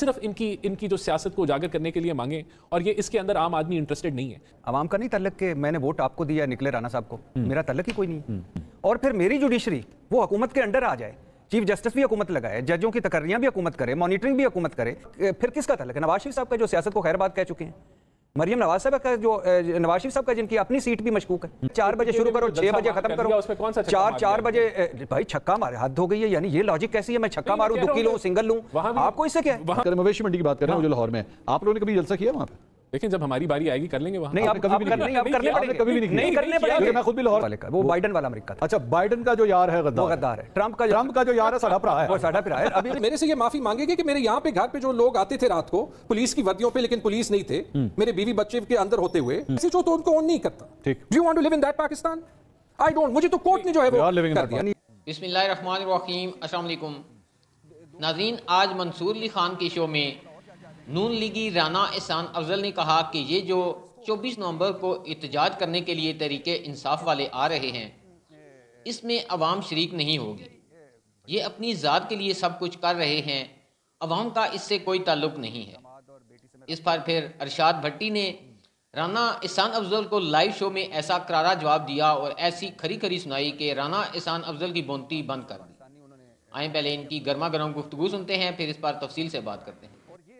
सिर्फ इनकी इनकी जो सियासत को उजागर करने के लिए मांगे और ये इसके अंदर आम आदमी इंटरेस्टेड नहीं है आवाम का नहीं तलक के मैंने वोट आपको दिया निकले राना साहब को हम्म। मेरा तलक ही कोई नहीं हम्म। और फिर मेरी जुडिशरी वो हुकूमत के अंडर आ जाए चीफ जस्टिस भी हुकूमत लगाए जजों की तकरियां भी हुकूमत करे मॉनिटरिंग भी हुकूमत करे फिर किसका तलक है नवाज शरीफ साहब का जो सियासत को खैर बात कह चुके हैं मरियम नवाज साहब का जो नवाज शरीफ साहब का जिनकी अपनी सीट भी मशकूक है चार बजे शुरू करो छह बजे खत्म करो उसमें कौन सा चार चार बजे भाई छक्का मारे हद हो गई है यानी ये लॉजिक कैसी है मैं छक्का मारू दुखी लू सिंगल लू आपको इससे क्या है मवेशी मंडी की बात कर रहे हैं लाहौर में आप लोगों ने कभी जलसा किया वहां पर लेकिन जब हमारी बारी आएगी कर लेंगे वहां नहीं आप कभी भी नहीं करने पड़ेंगे कभी भी नहीं करने पड़ेंगे मैं खुद भी लाहौर वाले का वो बाइडन वाला अमेरिका था अच्छा बाइडन का जो यार है गद्दार गद्दार है ट्रंप का ट्रंप का जो यार है साढ़ा भरा है वो साढ़ा भरा है अभी मेरे से ये माफी मांगेंगे कि मेरे यहां पे घर पे जो लोग आते थे रात को पुलिस की वर्दियों पे लेकिन पुलिस नहीं थे हम्म। मेरे बीवी बच्चे के अंदर होते हुए हम्म। किसी जो तो उनको ऑन नहीं करता ठीक do you want to live in that Pakistan I don't मुझे तो कोर्ट ने जो है वो कर दिया बिस्मिल्लाहिर रहमान रहीम अस्सलाम वालेकुम नाज़रीन आज मंसूर अली खान के शो में नून लीगी राना एहसान अफजल ने कहा कि ये जो 24 नवंबर को एहतजाज करने के लिए तरीके इंसाफ वाले आ रहे हैं इसमें अवाम शरीक नहीं होगी ये अपनी ज़ात के लिए सब कुछ कर रहे हैं अवाम का इससे कोई ताल्लुक नहीं है इस पर फिर अरशाद भट्टी ने राना एहसान अफजल को लाइव शो में ऐसा करारा जवाब दिया और ऐसी खरी खरी सुनाई कि राना एहसान अफजल की बोनती बंद कर दी आए पहले इनकी गर्मा गर्म गुफ्तु सुनते हैं फिर इस पर तफसील से बात करते हैं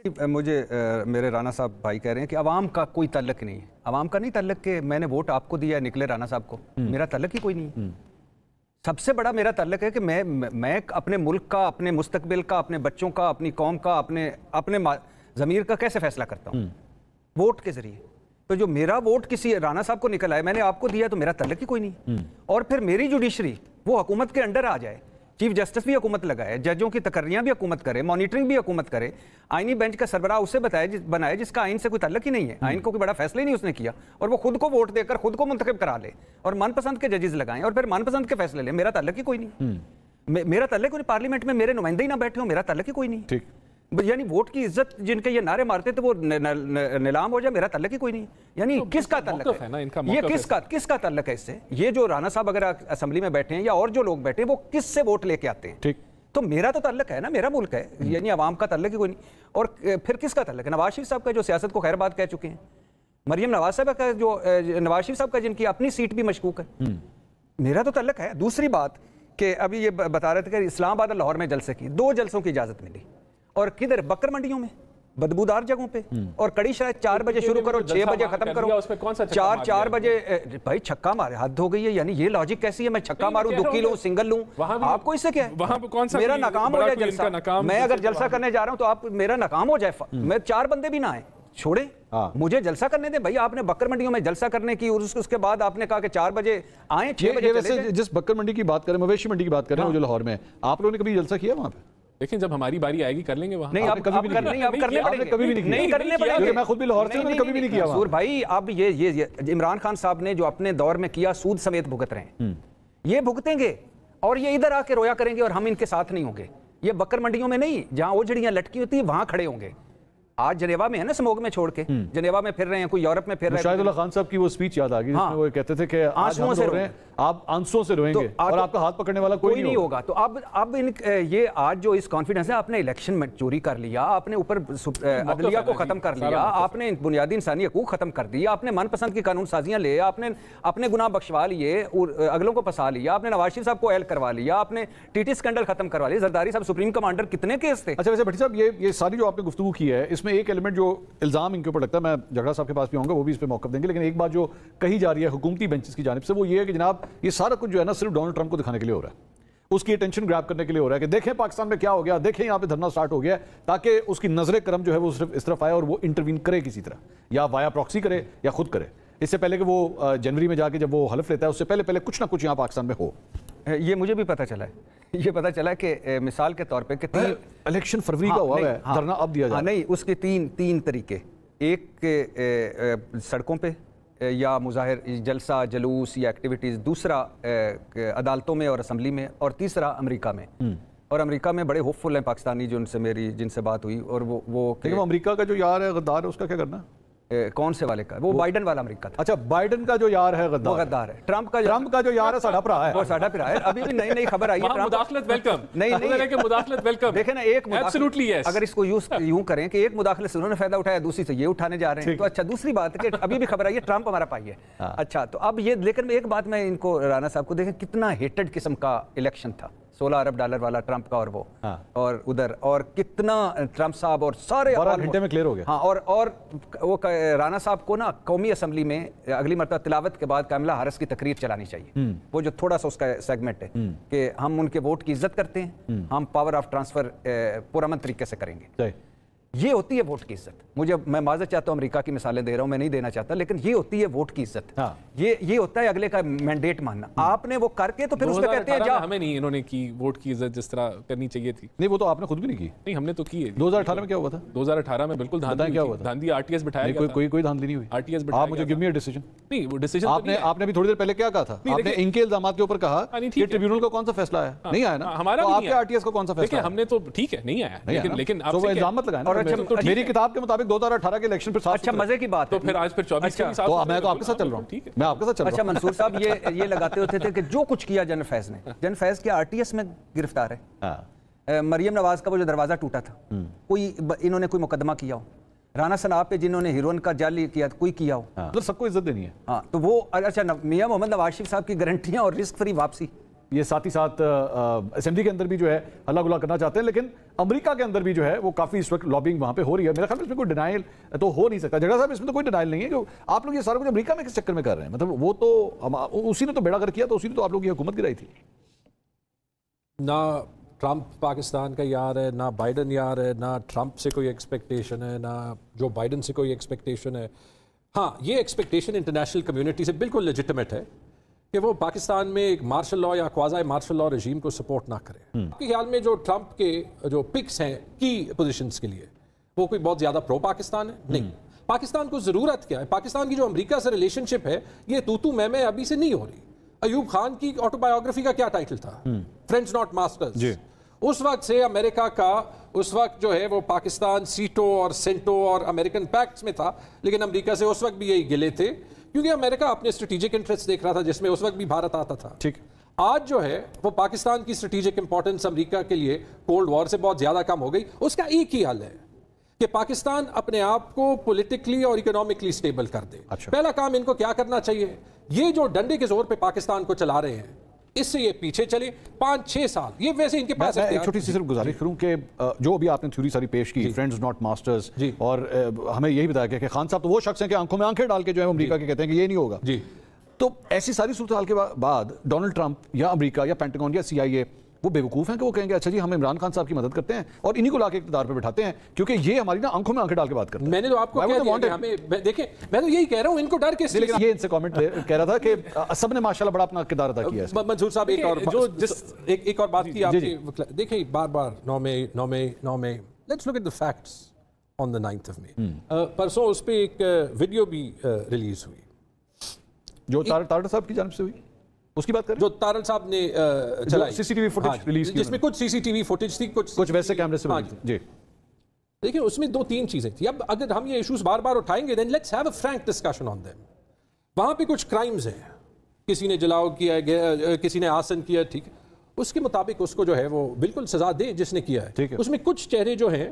मुझे आ, मेरे राना साहब भाई कह रहे हैं कि आवाम का कोई तल्लक नहीं है आवाम का नहीं तल्लक के मैंने वोट आपको दिया निकले राना साहब को हम्म। मेरा तल्लक ही कोई नहीं है हम्म। सबसे बड़ा मेरा तल्लक है कि मैं मैं अपने मुल्क का अपने मुस्तबिल का अपने बच्चों का अपनी कौम का अपने अपने ज़मीर का कैसे फैसला करता हूँ हम्म। वोट के ज़रिए तो जो मेरा वोट किसी राना साहब को निकल आया मैंने आपको दिया तो मेरा तल्लक ही कोई नहीं और फिर मेरी जुडिशरी वो हुकूमत के अंडर आ जाए चीफ जस्टिस भी हुकूमत लगाए जजों की तकर्रियां भी हुकूमत करे मॉनिटरिंग भी हुकूमत करे आईनी बेंच का सरबराह उसे बताया जिस, बनाए जिसका आइन से कोई तल्लक ही नहीं है आइन हम्म। को कोई बड़ा फैसला ही नहीं उसने किया और वो खुद को वोट देकर खुद को मुंतखब करा ले और मनपसंद के जजेस लगाएं और फिर मनपसंद के फैसले लें मेरा तल्लक ही कोई नहीं हम्म। मेरा तल्लक कोई पार्लियामेंट में मेरे नुमाइंदे ही ना बैठे हो मेरा तल्लक ही कोई नहीं ठीक यानी वोट की इज्जत जिनके ये नारे मारते थे वो न, न, न, निलाम हो जाए मेरा तल्लक ही कोई नहीं यानी तो किसका तो तल्लक है ना इनका ये किसका किसका तल्लक है इससे ये जो राणा साहब अगर असेंबली में बैठे हैं या और जो लोग बैठे हैं वो किससे वोट लेके आते हैं ठीक तो मेरा तो तल्लक है ना मेरा मुल्क है हम्म। यानी आवाम का तल्लक ही कोई नहीं और फिर किसका तल्लक है नवाज शरीफ साहब का जो सियासत को बात कह चुके हैं मरियम नवाज साहब का जो नवाज शरीफ साहब का जिनकी अपनी सीट भी मशकूक है हम्म। मेरा तो तल्लक है दूसरी बात कि अभी ये बता रहे थे कि इस्लामाबाद और लाहौर में जलसे की दो जलसों की इजाज़त मिली और किधर बकर मंडियों में बदबूदार जगहों पे हम्म। और कड़ी शायद चार तो बजे शुरू करो छह बजे खत्म करो उसमें कौन सा चार चार बजे भाई छक्का मारे हाथ धो गई है यानी ये लॉजिक कैसी है मैं छक्का मारूं दुखी लू सिंगल लू आपको इससे क्या वहां कौन सा मेरा नाकाम हो जाए तो जलसा मैं अगर जलसा करने जा रहा हूं तो आप मेरा नाकाम हो जाए हम्म। मैं चार बंदे भी ना आए छोड़े हाँ। मुझे जलसा करने दे भाई आपने बकर मंडियों में जलसा करने की और उसके बाद आपने कहा कि चार बजे आए छह बजे जिस बकर मंडी की बात करें मवेशी मंडी की बात करें हाँ। जो लाहौर में आप लोगों ने कभी जलसा किया वहां पर देखें जब हमारी बारी आएगी कर लेंगे वहाँ नहीं आप कभी भी नहीं आप करने पड़ेंगे कभी भी नहीं करने पड़ेंगे मैं खुद भी लाहौर से मैंने कभी भी नहीं किया सूर भाई आप ये ये इमरान खान साहब ने जो अपने दौर में किया सूद समेत भुगत रहे हैं हम्म। ये भुगतेंगे और ये इधर आके रोया करेंगे और हम इनके साथ नहीं होंगे ये बकर मंडियों में नहीं जहाँ ओझड़ियाँ लटकी होती है वहाँ खड़े होंगे आज जनेवा में है ना स्मोक में छोड़ के हम्म। जनेवा में फिर रहे हैं कोई यूरोप में फिर रहे हैं खान साहब की वो स्पीच याद आ गई हाँ, वो कहते थे कि रहे हैं आप आंसुओं से रोएंगे तो और तो आपका हाथ पकड़ने वाला कोई, कोई नहीं होगा तो अब अब इन ये आज जो इस कॉन्फिडेंस है आपने इलेक्शन में चोरी कर लिया आपने ऊपर अदलिया को खत्म कर लिया आपने बुनियादी इंसानी हकूक खत्म कर दिया आपने मनपसंद की कानून साजियां ले आपने अपने गुनाह बख्शवा लिए अगलों को फंसा लिया आपने नवाज शरीफ साहब को एल करवा लिया आपने टीटी स्कैंडल खत्म करवा लिया जरदारी साहब सुप्रीम कमांडर कितने केस थे अच्छा वैसे भट्टी साहब ये सारी जो आपने गुफ्तु की है इसमें एक एलिमेंट जो इल्ज़ाम इनके ऊपर लगता है मैं झगड़ा साहब के पास भी आऊँगा वो भी इस पर मौका देंगे लेकिन एक बात जो कही जा रही है हुकूमती बेंचेस की जानब से वो ये है कि जनाब ये सारा कुछ जो है ना सिर्फ डोनाल्ड ट्रंप को दिखाने के लिए हो रहा है उसकी अटेंशन ग्रैप करने के लिए हो रहा है कि देखें पाकिस्तान में क्या हो गया देखें यहाँ पे धरना स्टार्ट हो गया ताकि उसकी नजरें क्रम जो है वो सिर्फ इस तरफ आए और वो इंटरवीन करे किसी तरह या वाया प्रॉक्सी करे या खुद करे इससे पहले कि वो जनवरी में जाके जब वो हलफ लेता है उससे पहले पहले कुछ ना कुछ यहाँ पाकिस्तान में हो ये मुझे भी पता चला है ये पता चला कि मिसाल के तौर पर कि इलेक्शन फरवरी का हाँ, हुआ है हाँ। धरना अब दिया जाए हाँ, नहीं उसके तीन तीन तरीके एक सड़कों पर या मुजाहिर जलसा जलूस या एक्टिविटीज़ दूसरा अदालतों में और असम्बली में और तीसरा अमरीका में हम्म। और अमेरिका में बड़े होपफुल हैं पाकिस्तानी जो उनसे मेरी जिनसे बात हुई और वो वो अमेरिका का जो यार है गद्दार है उसका क्या करना कौन से वाले का वो, वो बाइडन वाला अमेरिका था अच्छा बाइडन का जो यार है गद्दार वो गद्दार है ट्रंप का ट्रंप का जो यार है साढ़ा प्रा है वो साढ़ा प्रा है अभी भी नई नई खबर आई है मुदाखलत वेलकम नहीं नहीं कि मुदाखलत वेलकम देखे ना एक एब्सोल्युटली यस अगर इसको यूज यूं करें कि एक मुदाखलत से उन्होंने फायदा उठाया दूसरी से ये उठाने जा रहे हैं तो अच्छा दूसरी बात कि अभी भी खबर आई है ट्रंप हमारा पाई है हाँ। अच्छा तो अब ये लेकिन एक बात मैं इनको राणा साहब को देखें कितना हेटेड किस्म का इलेक्शन था सोलह अरब डॉलर वाला ट्रंप का और वो हाँ। और उधर और कितना ट्रंप साहब और सारे घंटे में क्लियर हो गया हाँ और और वो राना साहब को ना कौमी असम्बली में अगली मरतबा तिलावत के बाद कामिला हारस की तकरीर चलानी चाहिए हम्म। वो जो थोड़ा सा उसका सेगमेंट है हम्म। कि हम उनके वोट की इज्जत करते हैं हम्म। हम पावर ऑफ ट्रांसफर पुरमन तरीके से करेंगे ये होती है वोट की इज्जत मुझे मैं माजर चाहता हूँ अमेरिका की मिसालें दे रहा हूँ मैं नहीं देना चाहता लेकिन ये होती है वोट की इज्जत हाँ। ये ये होता है अगले का मैंडेट मानना हम्म। आपने वो करके तो फिर उसमें कहते हैं जा हमें नहीं इन्होंने की वोट की इज्जत जिस तरह करनी चाहिए थी नहीं वो तो आपने खुद भी नहीं की नहीं हमने तो की है दो में क्या हुआ था दो में बिल्कुल धांधा क्या हुआ था धांधी आरटीएस बिठाया कोई कोई धांधी नहीं हुई आरटीएस आप मुझे गिव मी डिसीजन नहीं वो डिसीजन तो आपने आपने भी थोड़ी देर पहले क्या कहा था आपने इनके इल्जाम के ऊपर कहा ट्रिब्यूनल हाँ, का कौन सा फैसला आया हाँ। नहीं आया ना हाँ, हमारा तो आपके आरटीएस का कौन सा फैसला हमने तो ठीक है नहीं आया लेकिन लेकिन इल्जाम लगाया और अच्छा, तो मेरी किताब के मुताबिक दो 2018 के इलेक्शन अच्छा मजे की बात तो फिर आज फिर 24 अच्छा। तो, मैं तो आपके साथ चल रहा हूँ मैं आपके साथ अच्छा मंसूर साहब ये ये लगाते होते थे कि जो कुछ किया जन फैज ने हाँ। जन फैज क्या आरटीएस में गिरफ्तार है हाँ। मरियम नवाज का वो जो दरवाज़ा टूटा था हम्म। कोई इन्होंने कोई मुकदमा किया हो राना सनाब पे जिन्होंने हीरोइन का जाली किया कोई किया हो हाँ। मतलब सबको इज्जत देनी है हाँ तो वो अच्छा मियाँ मोहम्मद नवाज शरीफ साहब की गारंटियाँ और रिस्क फ्री वापसी ये साथ ही साथ असेंबली के अंदर भी जो है हल्ला गुला करना चाहते हैं लेकिन अमेरिका के अंदर भी जो है वो काफ़ी इस वक्त लॉबिंग वहां पे हो रही है मेरा ख्याल इसमें कोई डिनाइल तो हो नहीं सकता जगह साहब इसमें तो कोई डिनाइल नहीं है कि आप लोग ये सारा कुछ अमरीका में किस चक्कर में कर रहे हैं मतलब वो तो उसी ने तो बेड़ा कर किया तो उसी ने तो आप लोग की हुकूमत गिराई थी ना ट्रंप पाकिस्तान का यार है ना बाइडन यार है ना ट्रंप से कोई एक्सपेक्टेशन है ना जो बाइडन से कोई एक्सपेक्टेशन है हाँ ये एक्सपेक्टेशन इंटरनेशनल कम्युनिटी से बिल्कुल लेजिटमेट है कि वो पाकिस्तान में एक मार्शल लॉ या क्वाजाई मार्शल लॉ रजीम को सपोर्ट ना करें हम्म। आपके ख्याल में जो ट्रंप के जो पिक्स हैं की पोजिशन के लिए वो कोई बहुत ज्यादा प्रो पाकिस्तान है नहीं हम्म। पाकिस्तान को ज़रूरत क्या है पाकिस्तान की जो अमेरिका से रिलेशनशिप है ये तो तू मैं अभी से नहीं हो रही अयूब खान की ऑटोबायोग्राफी का क्या टाइटल था फ्रेंड्स नॉट मास्टर्स उस वक्त से अमेरिका का उस वक्त जो है वो पाकिस्तान सीटो और सेंटो और अमेरिकन पैक्ट में था लेकिन अमरीका से उस वक्त भी यही गिले थे क्योंकि अमेरिका अपने स्ट्रेटेजिक इंटरेस्ट देख रहा था जिसमें उस वक्त भी भारत आता था ठीक आज जो है वो पाकिस्तान की स्ट्रेटेजिक इंपॉर्टेंस अमेरिका के लिए कोल्ड वॉर से बहुत ज्यादा कम हो गई उसका एक ही हल है कि पाकिस्तान अपने आप को पॉलिटिकली और इकोनॉमिकली स्टेबल कर दे अच्छा। पहला काम इनको क्या करना चाहिए ये जो डंडे के जोर पे पाकिस्तान को चला रहे हैं इससे ये पीछे चले पाँच छः साल ये वैसे इनके पास एक छोटी सी सिर्फ गुजारिश करूँ कि जो अभी आपने थ्योरी सारी पेश की फ्रेंड्स नॉट मास्टर्स और हमें यही बताया गया कि खान साहब तो वो शख्स हैं कि आंखों में आंखें डाल के जो है अमरीका के कहते हैं कि ये नहीं होगा जी तो ऐसी सारी सूरत के बाद डोनाल्ड ट्रंप या अमरीका या पेंटागन या सी वो बेवकूफ़ हैं कि वो कहेंगे अच्छा जी हम इमरान खान साहब की मदद करते हैं और इन्हीं को लाके इकतदार पर बैठाते हैं क्योंकि ये हमारी ना आंखों में आंखें डाल के बात करते हैं मैंने तो आपको देखें मैं तो यही कह रहा हूँ इनको डर के ये इनसे कमेंट कह रहा था कि सब ने माशाला बड़ा अपना किरदार अदा किया है मंजूर साहब एक और जो जिस एक एक और बात की आपकी देखिए बार बार नौ में नौ में नौ में let's look at the facts on the ninth of May परसों उस पर एक वीडियो भी रिलीज हुई जो तार, तारड़ साहब की जानब से हुई उसकी बात करें जो तारल साहब ने चलाई सीसीटीवी फुटेज रिलीज की जिसमें कुछ सीसीटीवी फुटेज थी कुछ कुछ वैसे कैमरे से हाँ, जी देखिए उसमें दो तीन चीजें थी अब अगर हम ये इश्यूज बार बार उठाएंगे then let's have a frank discussion on them वहां पे कुछ क्राइम्स हैं किसी ने जलाओ किया है किसी ने आसन किया ठीक उसके मुताबिक उसको जो है वो बिल्कुल सजा दे जिसने किया है ठीक है उसमें कुछ चेहरे जो हैं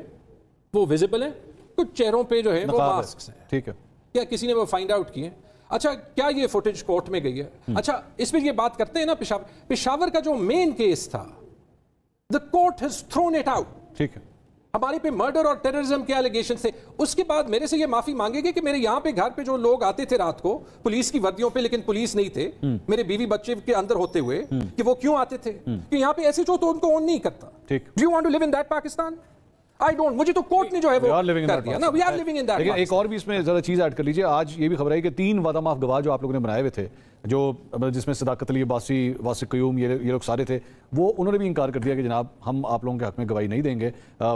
वो विजिबल हैं कुछ चेहरों पे जो है वो मास्क हैं ठीक है क्या किसी ने वो फाइंड आउट किए अच्छा क्या ये फुटेज कोर्ट में गई है हम्म। अच्छा इसमें ये बात करते हैं ना पिशावर पिशावर का जो मेन केस था the court has thrown it out ठीक है हमारे पे मर्डर और टेररिज्म के एलिगेशन थे उसके बाद मेरे से ये माफी मांगेंगे कि मेरे यहाँ पे घर पे जो लोग आते थे रात को पुलिस की वर्दियों पे लेकिन पुलिस नहीं थे हम्म। मेरे बीवी बच्चे के अंदर होते हुए हम्म। कि वो क्यों आते थे कि यहाँ पे ऐसे जो तो उनको ओन नहीं करता ठीक you want to live in that Pakistan I don't मुझे तो कोर्ट ने जो है वो कर दिया ना we are living in that एक और भी इसमें जरा चीज ऐड कर लीजिए आज ये भी खबर आई कि तीन वादा माफ गवाह जो आप लोगों ने बनाए हुए थे जो मतलब जिसमें सदाकत अली अब्बासी वासिक क्यूम ये ये लोग सारे थे वो उन्होंने भी इनकार कर दिया कि जनाब हम आप लोगों के हक में गवाही नहीं देंगे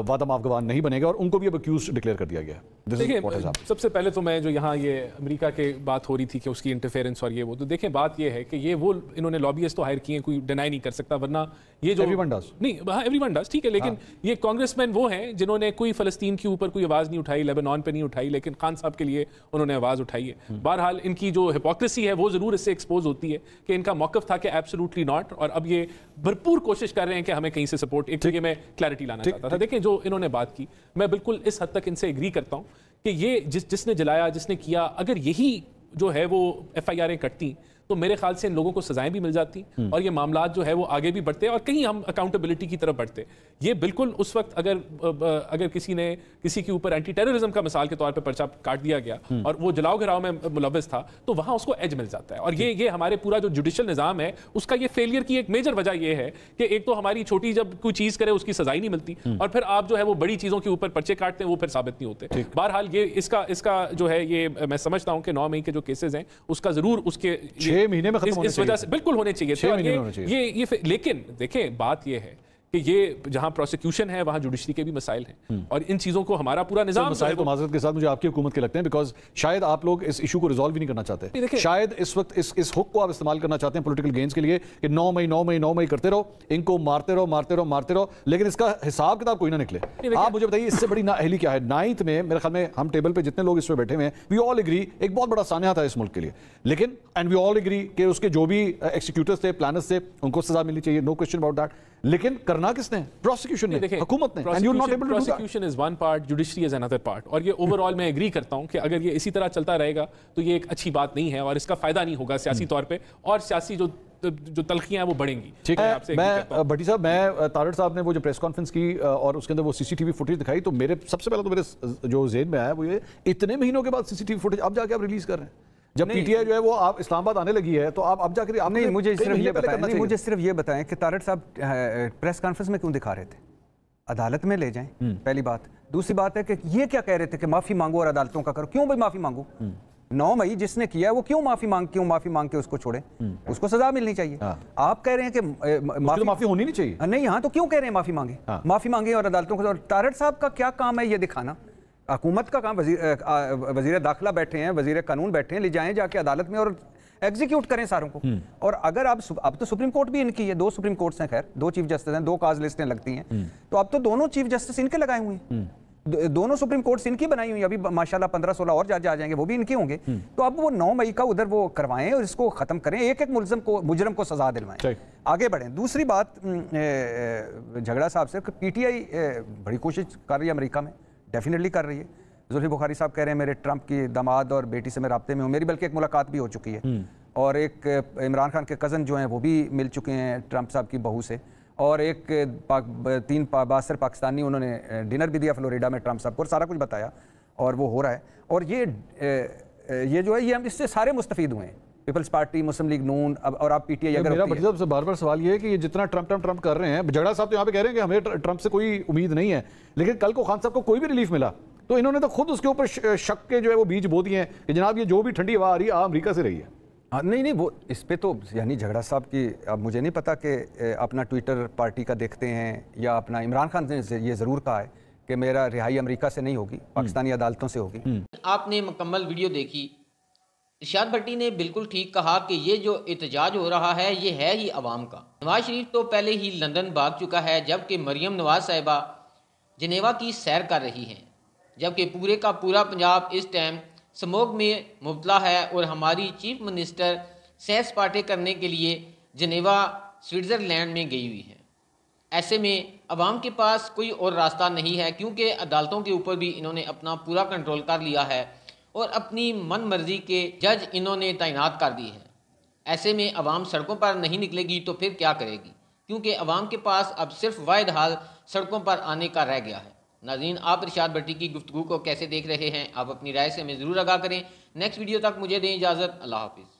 वादा माफ गवाह नहीं बनेगा और उनको भी अब अक्यूज डिक्लेयर कर दिया गया देखिए सबसे पहले तो मैं जो यहाँ ये अमेरिका के बात हो रही थी कि उसकी इंटरफेरेंस और ये वो तो देखें बात ये है कि ये वो इन्होंने लॉबियस तो हायर किए हैं कोई डिनाई नहीं कर सकता वरना ये जो एवरी डस नहीं हाँ वन ठीक है लेकिन हाँ। ये मैन वो हैं जिन्होंने कोई फलस्तीन के ऊपर कोई आवाज़ नहीं उठाई लेबनान पर नहीं उठाई लेकिन खान साहब के लिए उन्होंने आवाज़ उठाई है हम्म। बहरहाल इनकी जो हिपोक्रेसी है वो ज़रूर इससे एक्सपोज होती है कि इनका मौकफ था कि एब्सोलूटली नॉट और अब ये भरपूर कोशिश कर रहे हैं कि हमें कहीं से सपोर्ट एक जगह में क्लैरिटी लाना चाहता था देखें जो इन्होंने बात की मैं बिल्कुल इस हद तक इनसे एग्री करता हूँ कि ये जिस जिसने जलाया जिसने किया अगर यही जो है वो एफ आई आर कटती तो मेरे ख्याल से इन लोगों को सजाएं भी मिल जाती हम्म। और ये मामला जो है वो आगे भी बढ़ते और कहीं हम अकाउंटेबिलिटी की तरफ बढ़ते ये बिल्कुल उस वक्त अगर अगर किसी ने किसी के ऊपर एंटी टेररिज्म का मिसाल के तौर पर पर्चा काट दिया गया हम्म। और वो जलाओ घराव में मुलवस था तो वहाँ उसको एज मिल जाता है और ये ये हमारे पूरा जो जुडिशल निज़ाम है उसका ये फेलियर की एक मेजर वजह यह है कि एक तो हमारी छोटी जब कोई चीज़ करे उसकी सजाई नहीं मिलती हम्म। और फिर आप जो है वो बड़ी चीज़ों के ऊपर पर्चे काटते हैं वो फिर साबित नहीं होते बहरहाल ये इसका इसका जो है ये मैं समझता हूँ कि नौ मई के जो केसेज हैं उसका ज़रूर उसके महीने में खत्म इस, चाहिए वजह से बिल्कुल होने चाहिए तो ये, ये लेकिन देखें बात यह है कि ये जहां प्रोसिक्यूशन है वहां जुडिशरी के भी मसाइल हैं हम्म। और इन चीज़ों को हमारा पूरा निजाम तो मसाइल को तो माजरत के साथ मुझे आपकी हुकूमत के लगते हैं बिकॉज शायद आप लोग इस इशू को रिजॉल्व भी नहीं करना चाहते शायद इस वक्त इस इस हुक को आप इस्तेमाल करना चाहते हैं पोलिटिकल गेम्स के लिए कि नौ मई नौ मई नौ मई करते रहो इनको मारते रहो मारते रहो मारते रहो लेकिन इसका हिसाब किताब कोई ना निकले आप मुझे बताइए इससे बड़ी नाअहली क्या है नाइन्थ में मेरे ख्याल में हम टेबल पर जितने लोग इसमें बैठे हुए हैं वी ऑल एग्री एक बहुत बड़ा सान्या था इस मुल्क के लिए लेकिन एंड वी ऑल एग्री कि उसके जो भी एक्सिक्यूटर्स uh, थे प्लानर्स थे उनको सजा मिलनी चाहिए नो क्वेश्चन अबाउट दैट लेकिन करना किसने प्रोसिक्यूशन ने हुकूमत ने and you not able to prosecution is one part judiciary is another part और ये ओवरऑल मैं एग्री करता हूं कि अगर ये इसी तरह चलता रहेगा तो ये एक अच्छी बात नहीं है और इसका फायदा नहीं होगा सियासी हम्म। तौर पे और सियासी जो जो तलखियां हैं वो बढ़ेंगी ठीक है आपसे मैं भट्टी साहब मैं तारड़ साहब ने वो जो प्रेस कॉन्फ्रेंस की और उसके अंदर वो सीसीटीवी फुटेज दिखाई तो मेरे सबसे पहले तो मेरे जो जेन में आया वो ये इतने महीनों के बाद सीसीटीवी फुटेज अब जाके आप रिलीज कर रहे हैं जब पीटीआई जो है वो आप इस्लामाबाद आने लगी है तो आप अब जाकर आप नहीं मुझे सिर्फ ये बताएं नहीं मुझे सिर्फ ये बताएं कि तारड़ साहब प्रेस कॉन्फ्रेंस में क्यों दिखा रहे थे अदालत में ले जाएं हम्म। पहली बात दूसरी बात है कि ये क्या कह रहे थे कि माफ़ी मांगो और अदालतों का करो क्यों भाई माफ़ी मांगो हम्म। नौ मई जिसने किया वो क्यों माफी मांग क्यों माफी मांग के उसको छोड़े हम्म। उसको सजा मिलनी चाहिए हाँ। आप कह रहे हैं कि तो माफी तो माफी होनी नहीं चाहिए नहीं हाँ तो क्यों कह रहे हैं माफी मांगे हाँ। माफी मांगे और अदालतों को तारड़ साहब का क्या काम है ये दिखाना हकूमत का काम वजीर वजीर दाखिला बैठे हैं वजीर कानून बैठे हैं ले जाएं जाके अदालत में और एग्जीक्यूट करें सारों को हम्म। और अगर आप अब तो सुप्रीम कोर्ट भी इनकी है दो सुप्रीम कोर्ट्स हैं खैर दो चीफ जस्टिस हैं दो काज लिस्टें लगती हैं हम्म। तो अब तो दोनों चीफ जस्टिस इनके लगाए हुए हैं हम्म। दोनों सुप्रीम कोर्ट इनकी बनाई हुई अभी माशाल्लाह पंद्रह सोलह और जज आ जाएंगे वो भी इनके होंगे तो अब वो नौ मई का उधर वो करवाएं और इसको खत्म करें एक एक मुलजम को मुजरम को सजा दिलवाएं आगे बढ़ें दूसरी बात झगड़ा साहब से पीटीआई बड़ी कोशिश कर रही है अमेरिका में डेफिनेटली कर रही है जुल्फी बुखारी साहब कह रहे हैं मेरे ट्रंप की दामाद और बेटी से मैं रबते में हूँ मेरी बल्कि एक मुलाकात भी हो चुकी है हम्म। और एक इमरान खान के कज़न जो हैं वो भी मिल चुके हैं ट्रंप साहब की बहू से और एक पाक, तीन पा, बासर पाकिस्तानी उन्होंने डिनर भी दिया फ्लोरिडा में ट्रंप साहब को और सारा कुछ बताया और वो हो रहा है और ये ये जो है ये हम इससे सारे मुस्तफ़ हुए हैं पीपल्स पार्टी मुस्लिम लीग नून अब और आप पीटीआई अगर मेरा भटजी बार बार सवाल ये है कि ये जितना ट्रंप ट्रंप ट्रंप कर रहे हैं जड़ा साहब तो यहाँ पे कह रहे हैं कि हमें ट्रंप से कोई उम्मीद नहीं है लेकिन कल को खान साहब को कोई भी रिलीफ मिला तो इन्होंने तो खुद उसके ऊपर शक के जो है वो बीज बो दिए हैं कि जनाब ये जो भी ठंडी हवा आ रही है अमरीका से रही है हाँ नहीं नहीं वो इस पर तो यानी झगड़ा साहब की अब मुझे नहीं पता कि अपना ट्विटर पार्टी का देखते हैं या अपना इमरान खान ने ये ज़रूर कहा है कि मेरा रिहाई अमेरिका से नहीं होगी हम्म। पाकिस्तानी अदालतों से होगी आपने मुकम्मल वीडियो देखी इशाद भट्टी ने बिल्कुल ठीक कहा कि ये जो एहतजाज हो रहा है ये है ही आवाम का नवाज शरीफ तो पहले ही लंदन भाग चुका है जबकि मरियम नवाज साहिबा जनेवा की सैर कर रही हैं जबकि पूरे का पूरा पंजाब इस टाइम स्मोक में मुबला है और हमारी चीफ मिनिस्टर सैर सपाटे करने के लिए जनेवा स्विट्ज़रलैंड में गई हुई है ऐसे में आवाम के पास कोई और रास्ता नहीं है क्योंकि अदालतों के ऊपर भी इन्होंने अपना पूरा कंट्रोल कर लिया है और अपनी मन मर्जी के जज इन्होंने तैनात कर दिए हैं ऐसे में अवाम सड़कों पर नहीं निकलेगी तो फिर क्या करेगी क्योंकि अवाम के पास अब सिर्फ वायद हाल सड़कों पर आने का रह गया है नाजीन आप इर्शाद भट्टी की गुफ्तु को कैसे देख रहे हैं आप अपनी राय से हमें ज़रूर आगा करें नेक्स्ट वीडियो तक मुझे दें इजाज़त अल्लाह हाफिज़